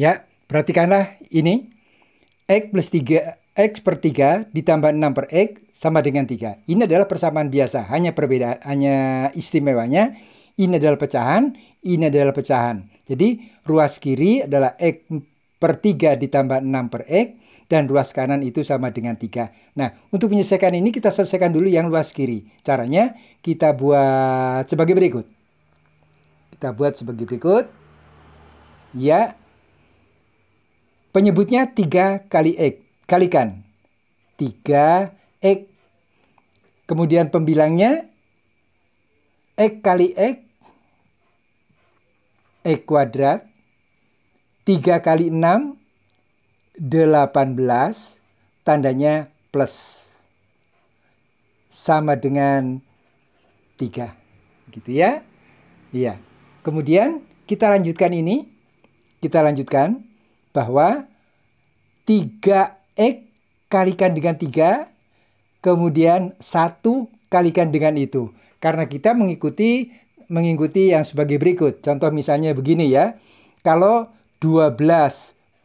Ya, perhatikanlah ini. X plus 3, X per 3 ditambah 6 per X sama dengan 3. Ini adalah persamaan biasa, hanya perbedaan, hanya istimewanya. Ini adalah pecahan, ini adalah pecahan. Jadi, ruas kiri adalah X per 3 ditambah 6 per X, dan ruas kanan itu sama dengan 3. Nah, untuk menyelesaikan ini kita selesaikan dulu yang ruas kiri. Caranya kita buat sebagai berikut. Kita buat sebagai berikut. Ya, Penyebutnya 3 kali X. Kalikan. 3 X. Kemudian pembilangnya X kali X. X kuadrat. 3 kali 6. 18. Tandanya plus. Sama dengan 3. Gitu ya. Iya. Kemudian kita lanjutkan ini. Kita lanjutkan bahwa 3X kalikan dengan 3, kemudian 1 kalikan dengan itu. Karena kita mengikuti mengikuti yang sebagai berikut. Contoh misalnya begini ya. Kalau 12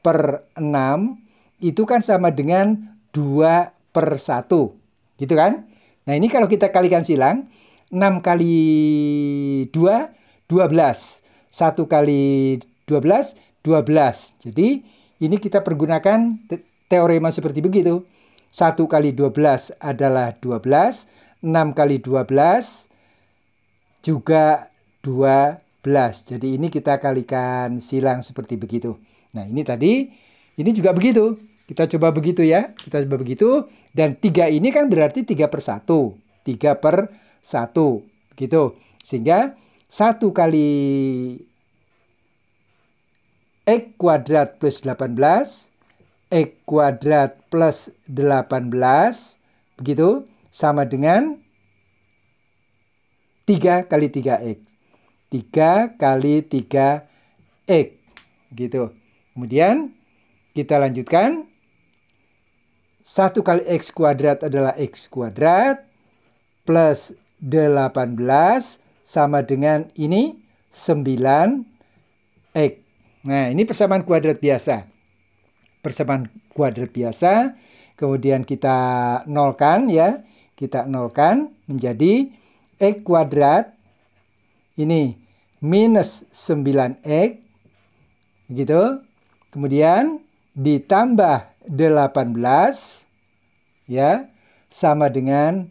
per 6 itu kan sama dengan 2 per 1. Gitu kan? Nah ini kalau kita kalikan silang, 6 kali 2, 12. 1 kali 12, 12. Jadi ini kita pergunakan teorema seperti begitu. 1 kali 12 adalah 12, 6 kali 12 juga 12. Jadi ini kita kalikan silang seperti begitu. Nah ini tadi, ini juga begitu. Kita coba begitu ya, kita coba begitu. Dan 3 ini kan berarti 3 per 1. 3 per 1, begitu. Sehingga 1 kali X kuadrat plus 18, X kuadrat plus 18, begitu, sama dengan 3 kali 3X. 3 kali 3X, gitu. Kemudian, kita lanjutkan. 1 kali X kuadrat adalah X kuadrat plus 18 sama dengan ini 9X. Nah, ini persamaan kuadrat biasa. Persamaan kuadrat biasa, kemudian kita nolkan ya. Kita nolkan menjadi X e kuadrat ini minus 9X e, gitu, Kemudian ditambah 18 ya sama dengan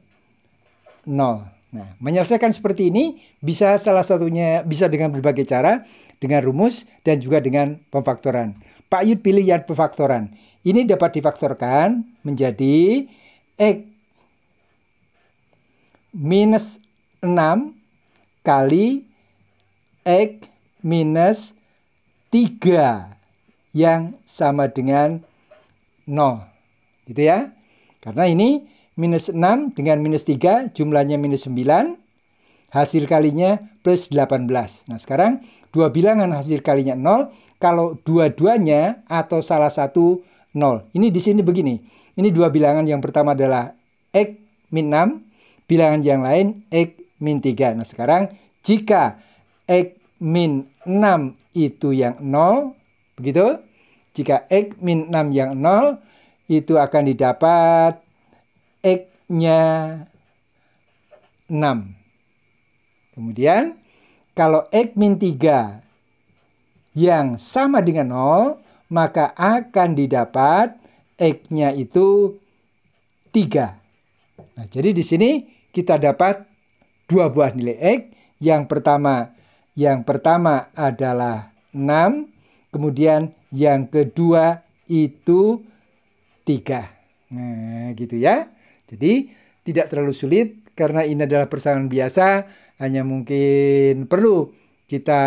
0. Nah, menyelesaikan seperti ini bisa salah satunya bisa dengan berbagai cara, dengan rumus dan juga dengan pemfaktoran. Pak Yud pilih yang pemfaktoran. Ini dapat difaktorkan menjadi x minus 6 kali x minus 3 yang sama dengan 0. Gitu ya. Karena ini minus 6 dengan minus 3 jumlahnya minus 9. Hasil kalinya plus 18. Nah sekarang dua bilangan hasil kalinya 0. Kalau dua-duanya atau salah satu 0. Ini di sini begini. Ini dua bilangan yang pertama adalah X min 6. Bilangan yang lain X min 3. Nah sekarang jika X min 6 itu yang 0. Begitu. Jika X min 6 yang 0 itu akan didapat X-nya 6. Kemudian, kalau X min 3 yang sama dengan 0, maka akan didapat X-nya itu 3. Nah, jadi di sini kita dapat dua buah nilai X. Yang pertama, yang pertama adalah 6, kemudian yang kedua itu 3. Nah, gitu ya. Jadi tidak terlalu sulit karena ini adalah persamaan biasa, hanya mungkin perlu kita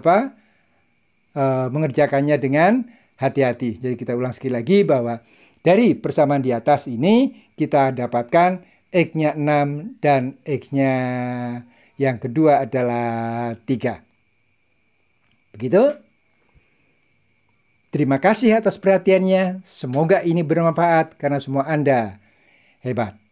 apa e, mengerjakannya dengan hati-hati. Jadi kita ulang sekali lagi bahwa dari persamaan di atas ini kita dapatkan X-nya 6 dan X-nya yang kedua adalah 3. Begitu? Terima kasih atas perhatiannya. Semoga ini bermanfaat karena semua Anda Hey, bye.